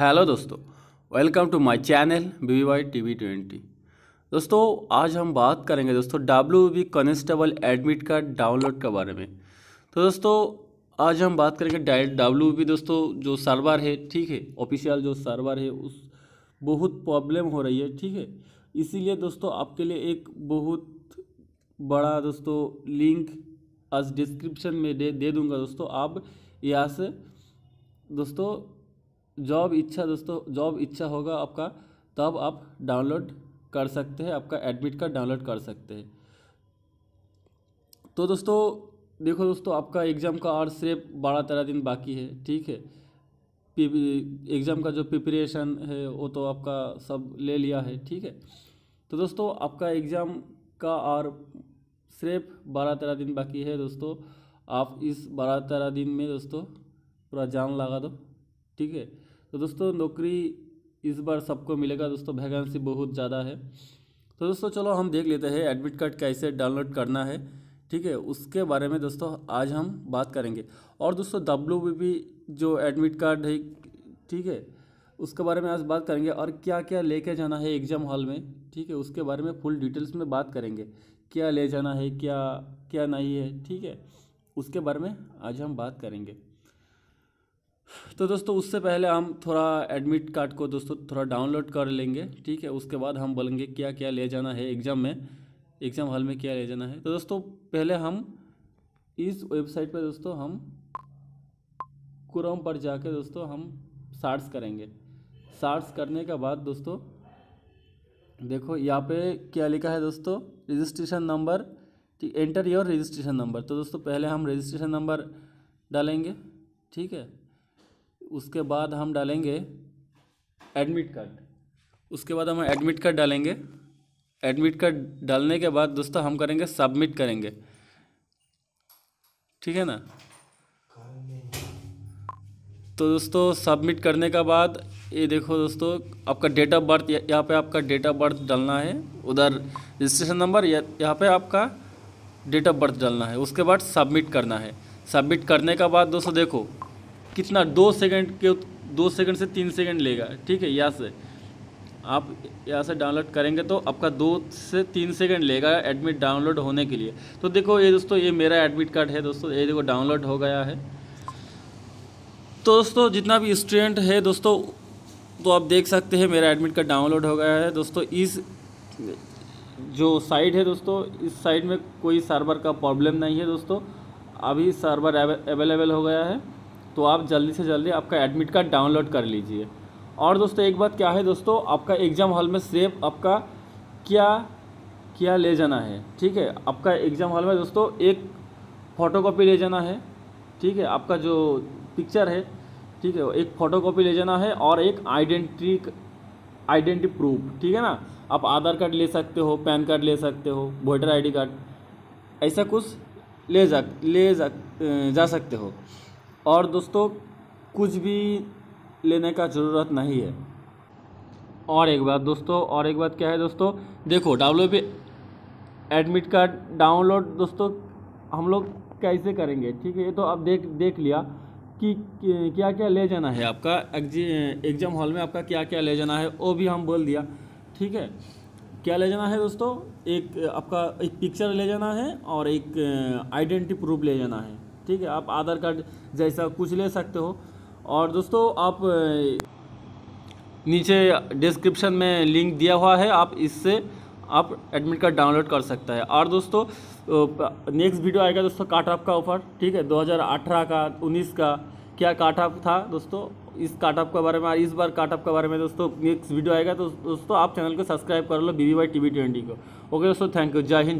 hello दोस्तों welcome to my channel B Y T V twenty दोस्तों आज हम बात करेंगे दोस्तों W B constable admit card download के बारे में तो दोस्तों आज हम बात करेंगे डायरेक्ट डब्ल्यू बी दोस्तों जो सर्वर है ठीक है ऑफिशियल जो सर्वर है उस बहुत प्रॉब्लम हो रही है ठीक है इसीलिए दोस्तों आपके लिए एक बहुत बड़ा दोस्तों लिंक आज डिस्क्रिप्शन में दे दे दूँगा दोस्तों आप यहाँ से दोस्तों जॉब इच्छा दोस्तों जॉब इच्छा होगा आपका तब आप डाउनलोड कर सकते हैं आपका एडमिट कार्ड डाउनलोड कर सकते हैं तो दोस्तों देखो दोस्तों आपका एग्ज़ाम का और सिर्फ बारह तेरह दिन बाकी है ठीक है एग्ज़ाम का जो प्रिपरेशन है वो तो आपका सब ले लिया है ठीक है तो दोस्तों आपका एग्ज़ाम का और सिर्फ बारह तेरह दिन बाकी है दोस्तों आप इस बारह तेरह दिन में दोस्तों पूरा जान लगा दो ठीक है तो दोस्तों नौकरी इस बार सबको मिलेगा दोस्तों वैकेंसी बहुत ज़्यादा है तो दोस्तों चलो हम देख लेते हैं एडमिट कार्ड कैसे डाउनलोड करना है ठीक है उसके बारे में दोस्तों आज हम बात करेंगे और दोस्तों डब्ल्यू बी जो एडमिट कार्ड है ठीक है उसके बारे में आज बात करेंगे और क्या क्या लेके जाना है एग्ज़ाम हॉल में ठीक है उसके बारे में फुल डिटेल्स में बात करेंगे क्या ले जाना है क्या क्या नहीं है ठीक है उसके बारे में आज हम बात करेंगे तो दोस्तों उससे पहले हम थोड़ा एडमिट कार्ड को दोस्तों थोड़ा डाउनलोड कर लेंगे ठीक है उसके बाद हम बोलेंगे क्या क्या ले जाना है एग्ज़ाम में एग्ज़ाम हॉल में क्या ले जाना है तो दोस्तों पहले हम इस वेबसाइट पर दोस्तों हम क्रोम पर जाके दोस्तों हम सार्स करेंगे सार्स करने के बाद दोस्तों देखो यहाँ पे क्या लिखा है दोस्तों registration number enter your registration number तो दोस्तों पहले हम रजिस्ट्रेशन नंबर डालेंगे ठीक है उसके बाद हम डालेंगे एडमिट कार्ड उसके बाद हम एडमिट कार्ड डालेंगे एडमिट कार्ड डालने के बाद दोस्तों हम करेंगे सबमिट करेंगे ठीक है ना तो दोस्तों सबमिट करने के बाद ये देखो दोस्तों आपका डेट ऑफ बर्थ यहाँ पे आपका डेट ऑफ बर्थ डालना है उधर रजिस्ट्रेशन नंबर यहाँ पे आपका डेट ऑफ बर्थ डालना है उसके बाद सबमिट करना है सबमिट करने के बाद दोस्तों देखो कितना दो सेकंड के दो सेकंड से तीन सेकंड लेगा ठीक है यहाँ से आप यहाँ से डाउनलोड करेंगे तो आपका दो से तीन सेकंड लेगा एडमिट डाउनलोड होने के लिए तो देखो ये दोस्तों ये मेरा एडमिट कार्ड है दोस्तों ये देखो डाउनलोड हो गया है तो दोस्तों जितना भी स्टूडेंट है दोस्तों तो आप देख सकते हैं मेरा एडमिट कार्ड डाउनलोड हो गया है दोस्तों इस जो साइड है दोस्तों इस साइड में कोई सर्वर का प्रॉब्लम नहीं है दोस्तों अभी सर्वर अवेलेबल हो गया है तो आप जल्दी से जल्दी आपका एडमिट कार्ड डाउनलोड कर लीजिए और दोस्तों एक बात क्या है दोस्तों आपका एग्ज़ाम हॉल में सेफ आपका क्या क्या ले जाना है ठीक है आपका एग्ज़ाम हॉल में दोस्तों एक फ़ोटोकॉपी ले जाना है ठीक है आपका जो पिक्चर है ठीक है एक फ़ोटोकॉपी ले जाना है और एक आइडेंटिटी आइडेंटिटी प्रूफ ठीक है ना आप आधार कार्ड ले सकते हो पैन कार्ड ले सकते हो वोटर आईडी कार्ड ऐसा कुछ ले जा ले जा, जा सकते हो और दोस्तों कुछ भी लेने का ज़रूरत नहीं है और एक बात दोस्तों और एक बात क्या है दोस्तों देखो डब्ल्यू एडमिट कार्ड डाउनलोड दोस्तों हम लोग कैसे करेंगे ठीक है ये तो आप देख देख लिया कि क्या क्या ले जाना है आपका एग्जाम हॉल में आपका क्या क्या ले जाना है वो भी हम बोल दिया ठीक है क्या ले जाना है दोस्तों एक आपका एक पिक्चर ले जाना है और एक आइडेंटिटी प्रूफ ले जाना है ठीक है आप आधार कार्ड जैसा कुछ ले सकते हो और दोस्तों आप नीचे डिस्क्रिप्शन में लिंक दिया हुआ है आप इससे आप एडमिट कार्ड डाउनलोड कर सकता है और दोस्तों नेक्स्ट वीडियो आएगा दोस्तों काट ऑफ का ऑफर ठीक है 2018 का 19 का क्या काट ऑफ था दोस्तों इस काट ऑफ के बारे में इस बार काट ऑफ के बारे में दोस्तों नेक्स्ट वीडियो आएगा तो दोस्तों आप चैनल को सब्सक्राइब कर लो B V Y T V twenty को ओके दोस्तों थैंक यू जय हिंद